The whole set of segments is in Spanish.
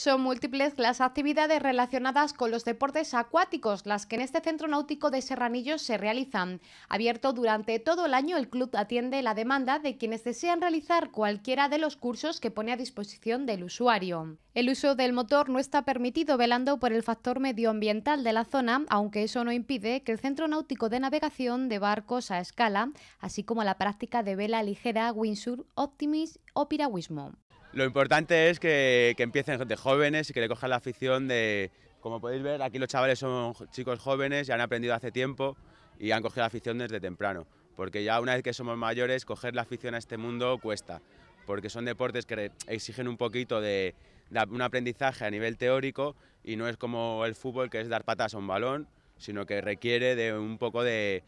Son múltiples las actividades relacionadas con los deportes acuáticos, las que en este centro náutico de Serranillos se realizan. Abierto durante todo el año, el club atiende la demanda de quienes desean realizar cualquiera de los cursos que pone a disposición del usuario. El uso del motor no está permitido velando por el factor medioambiental de la zona, aunque eso no impide que el centro náutico de navegación de barcos a escala, así como la práctica de vela ligera, windsurf, optimis o piragüismo. Lo importante es que, empiecen de jóvenes y que le cojan la afición de, como podéis ver, aquí los chavales son chicos jóvenes, ya han aprendido hace tiempo y han cogido la afición desde temprano, porque ya una vez que somos mayores, coger la afición a este mundo cuesta, porque son deportes que exigen un poquito de, un aprendizaje a nivel teórico y no es como el fútbol que es dar patas a un balón, sino que requiere de un poco de,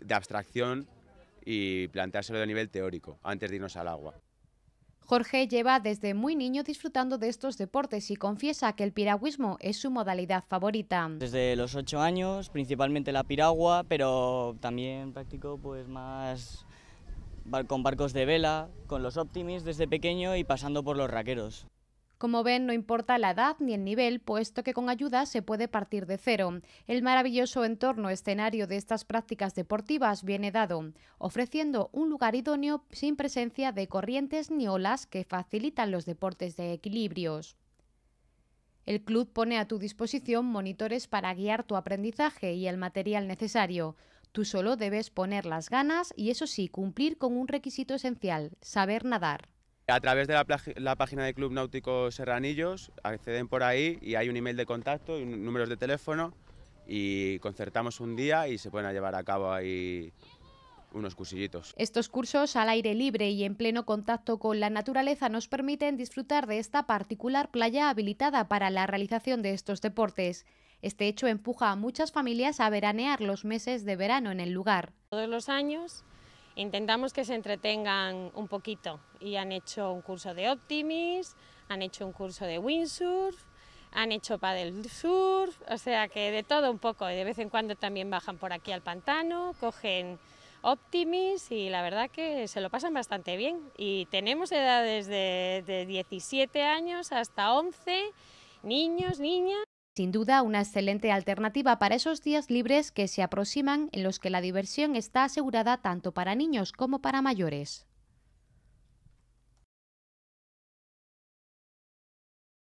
de abstracción y planteárselo a nivel teórico antes de irnos al agua. Jorge lleva desde muy niño disfrutando de estos deportes y confiesa que el piragüismo es su modalidad favorita. Desde los 8 años, principalmente la piragua, pero también practico pues, más con barcos de vela, con los Optimis desde pequeño y pasando por los raqueros. Como ven, no importa la edad ni el nivel, puesto que con ayuda se puede partir de cero. El maravilloso entorno escenario de estas prácticas deportivas viene dado, ofreciendo un lugar idóneo sin presencia de corrientes ni olas que facilitan los deportes de equilibrios. El club pone a tu disposición monitores para guiar tu aprendizaje y el material necesario. Tú solo debes poner las ganas y eso sí, cumplir con un requisito esencial, saber nadar. A través de la, página de Club Náutico Serranillos acceden por ahí y hay un email de contacto y números de teléfono y concertamos un día y se pueden llevar a cabo ahí unos cursillitos. Estos cursos al aire libre y en pleno contacto con la naturaleza nos permiten disfrutar de esta particular playa habilitada para la realización de estos deportes. Este hecho empuja a muchas familias a veranear los meses de verano en el lugar. Todos los años Intentamos que se entretengan un poquito y han hecho un curso de Optimis, han hecho un curso de windsurf, han hecho paddle surf, o sea que de todo un poco. Y de vez en cuando también bajan por aquí al pantano, cogen Optimis y la verdad que se lo pasan bastante bien. Y tenemos edades de 17 años hasta 11, niños, niñas. Sin duda, una excelente alternativa para esos días libres que se aproximan en los que la diversión está asegurada tanto para niños como para mayores.